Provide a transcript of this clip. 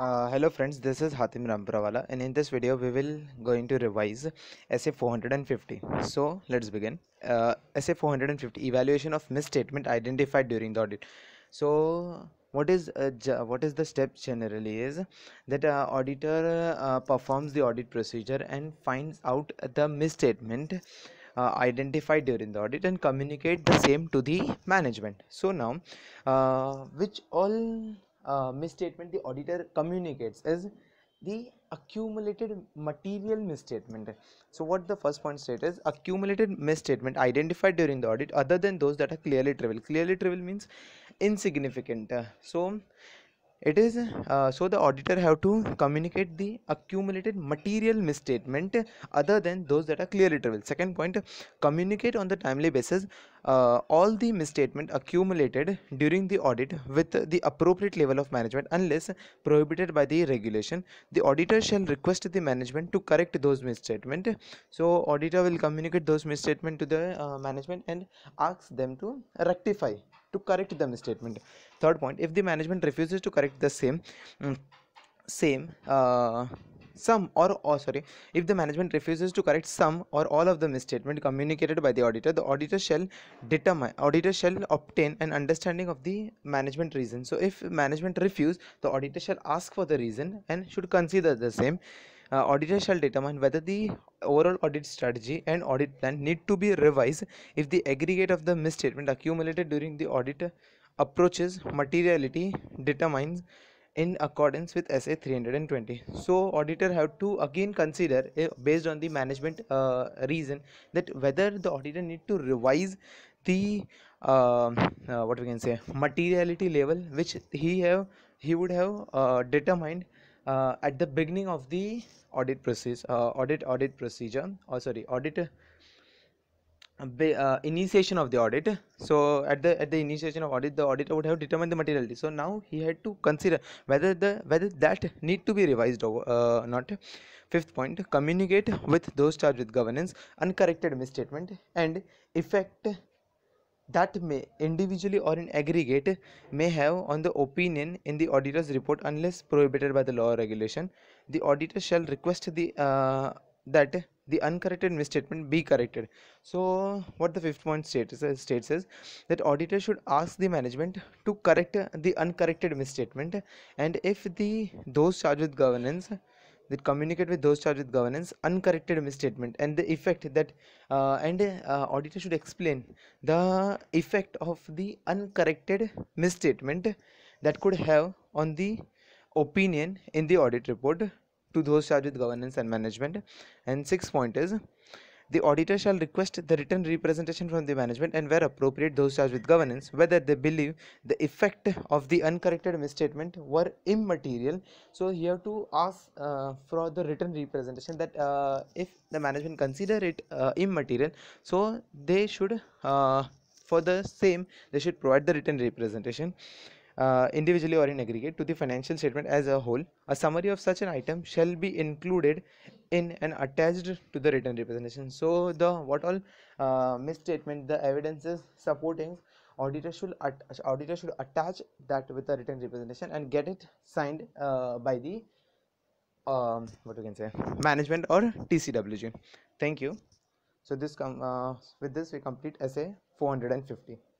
Uh, hello friends this is Hatim Ramprawala and in this video we will going to revise SA 450 so let's begin uh, 450 evaluation of misstatement identified during the audit so what is uh, what is the step generally is that uh, auditor uh, performs the audit procedure and finds out the misstatement uh, identified during the audit and communicate the same to the management so now uh, which all uh, misstatement the auditor communicates is the accumulated material misstatement so what the first point state is accumulated misstatement identified during the audit other than those that are clearly trivial clearly trivial means insignificant uh, so it is uh, so the auditor have to communicate the accumulated material misstatement other than those that are clearly trivial second point communicate on the timely basis uh, all the misstatement accumulated during the audit with the appropriate level of management unless prohibited by the regulation the auditor shall request the management to correct those misstatement so auditor will communicate those misstatement to the uh, management and asks them to rectify to correct the misstatement third point if the management refuses to correct the same mm, same uh, some or oh, sorry if the management refuses to correct some or all of the misstatement communicated by the auditor the auditor shall determine auditor shall obtain an understanding of the management reason so if management refuse the auditor shall ask for the reason and should consider the same uh, auditor shall determine whether the overall audit strategy and audit plan need to be revised if the aggregate of the misstatement accumulated during the audit approaches materiality determines in accordance with SA 320. So auditor have to again consider uh, based on the management uh, reason that whether the auditor need to revise the um, uh, what we can say materiality level which he have he would have uh, determined uh, at the beginning of the audit process uh, audit audit procedure or oh, sorry audit uh, initiation of the audit so at the at the initiation of audit the auditor would have determined the materiality so now he had to consider whether the whether that need to be revised or uh, not fifth point communicate with those charged with governance uncorrected misstatement and effect that may individually or in aggregate may have on the opinion in the auditor's report unless prohibited by the law or regulation the auditor shall request the uh, that the uncorrected misstatement be corrected so what the fifth point states uh, states is that auditor should ask the management to correct the uncorrected misstatement and if the those charged with governance that communicate with those charged with governance uncorrected misstatement and the effect that uh, and uh, auditor should explain the effect of the uncorrected misstatement that could have on the opinion in the audit report to those charged with governance and management. And sixth point is the auditor shall request the written representation from the management and where appropriate those charged with governance whether they believe the effect of the uncorrected misstatement were immaterial so here to ask uh, for the written representation that uh, if the management consider it uh, immaterial so they should uh, for the same they should provide the written representation uh, individually or in aggregate to the financial statement as a whole a summary of such an item shall be included in and attached to the written representation so the what all uh, misstatement the evidences supporting auditor should auditor should attach that with the written representation and get it signed uh, by the um, what you can say management or tcwg thank you so this com- uh, with this we complete essay 450